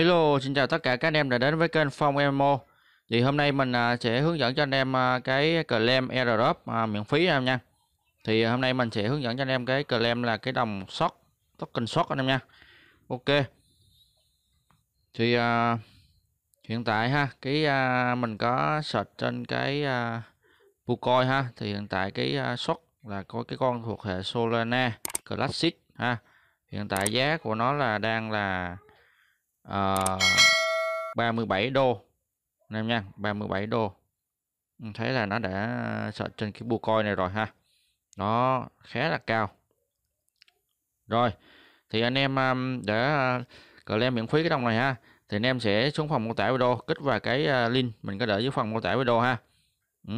Hello, xin chào tất cả các anh em đã đến với kênh Phong Emo. Thì hôm nay mình à, sẽ hướng dẫn cho anh em à, cái claim airdrop à, miễn phí anh em nha. Thì hôm nay mình sẽ hướng dẫn cho anh em cái claim là cái đồng short token short anh em nha. Ok. Thì uh, hiện tại ha, cái uh, mình có search trên cái uh, Pucoin ha, thì hiện tại cái uh, short là có cái con thuộc hệ Solana Classic ha. Hiện tại giá của nó là đang là uh, ờ, 37 đô anh em nha 37 đô ừ, thấy là nó đã sợ trên cái bu coi này rồi ha nó khá là cao rồi thì anh em um, để uh, claim miễn phí cái đồng này ha thì anh em sẽ xuống phòng mô tả video kích vào cái uh, link mình có để dưới phòng mô tả video ha ừ.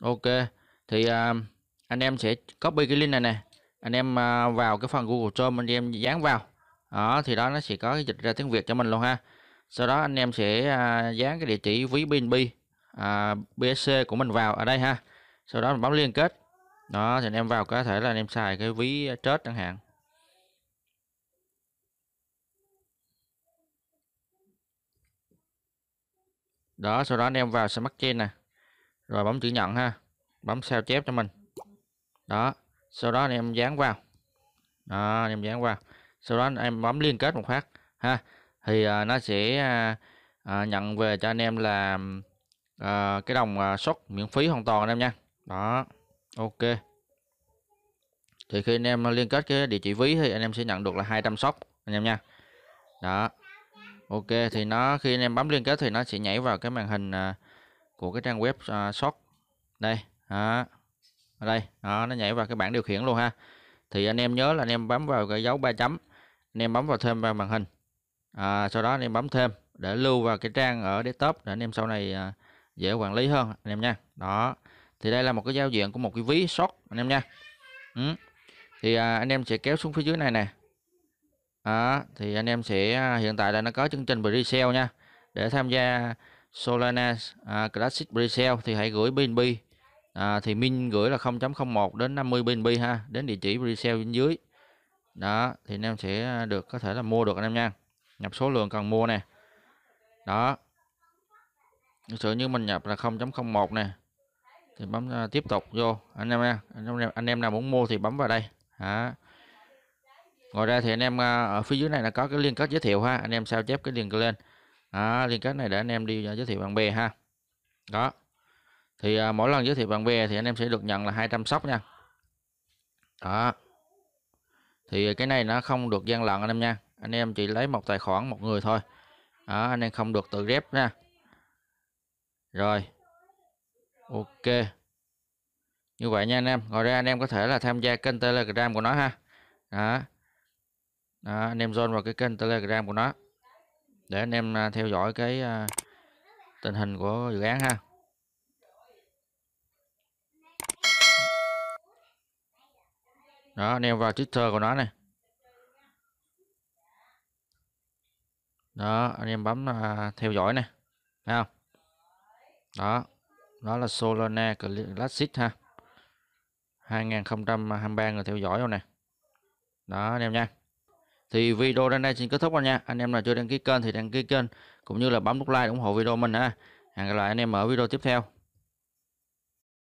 ok thì uh, anh em sẽ copy cái link này nè anh em à, vào cái phần Google Chrome anh em dán vào đó thì đó nó sẽ có cái dịch ra tiếng Việt cho mình luôn ha sau đó anh em sẽ à, dán cái địa chỉ ví BNB à, BSC của mình vào ở đây ha sau đó mình bấm liên kết đó thì anh em vào có thể là anh em xài cái ví chết chẳng hạn đó sau đó anh em vào smart chain nè rồi bấm chữ nhận ha bấm sao chép cho mình đó sau đó anh em dán vào đó, anh em dán vào sau đó anh em bấm liên kết một phát ha thì à, nó sẽ à, à, nhận về cho anh em là à, cái đồng à, shot miễn phí hoàn toàn anh em nha đó ok thì khi anh em liên kết cái địa chỉ ví thì anh em sẽ nhận được là 200 shop anh em nha đó ok thì nó khi anh em bấm liên kết thì nó sẽ nhảy vào cái màn hình à, của cái trang web à, shop đây đó ở đây đó, nó nhảy vào cái bảng điều khiển luôn ha thì anh em nhớ là anh em bấm vào cái dấu ba chấm anh em bấm vào thêm vào màn hình à, sau đó anh em bấm thêm để lưu vào cái trang ở desktop để anh em sau này à, dễ quản lý hơn anh em nha đó thì đây là một cái giao diện của một cái ví short anh em nha ừ. thì à, anh em sẽ kéo xuống phía dưới này nè à, thì anh em sẽ à, hiện tại là nó có chương trình pre-sale nha để tham gia Solana à, Classic pre-sale thì hãy gửi BNB à, thì min gửi là 0.01 đến 50 BNB ha đến địa chỉ resell bên dưới đó thì anh em sẽ được có thể là mua được anh em nha nhập số lượng cần mua nè đó thực sự như mình nhập là 0.01 nè thì bấm à, tiếp tục vô anh em nha anh em, anh em nào muốn mua thì bấm vào đây hả ngoài ra thì anh em à, ở phía dưới này là có cái liên kết giới thiệu ha anh em sao chép cái liên kết lên à, liên kết này để anh em đi à, giới thiệu bạn bè ha đó thì à, mỗi lần giới thiệu bạn bè thì anh em sẽ được nhận là 200 sóc nha đó thì cái này nó không được gian lận anh em nha anh em chỉ lấy một tài khoản một người thôi đó, anh em không được tự ghép nha rồi ok như vậy nha anh em ngoài ra anh em có thể là tham gia kênh telegram của nó ha đó, đó anh em join vào cái kênh telegram của nó để anh em à, theo dõi cái à, tình hình của dự án ha đó anh em vào twitter của nó này đó anh em bấm uh, theo dõi này Thấy không đó đó là Solana Classic ha 2023 người theo dõi rồi nè đó anh em nha thì video đến đây xin kết thúc rồi nha anh em nào chưa đăng ký kênh thì đăng ký kênh cũng như là bấm nút like ủng hộ video mình ha hẹn gặp lại anh em ở video tiếp theo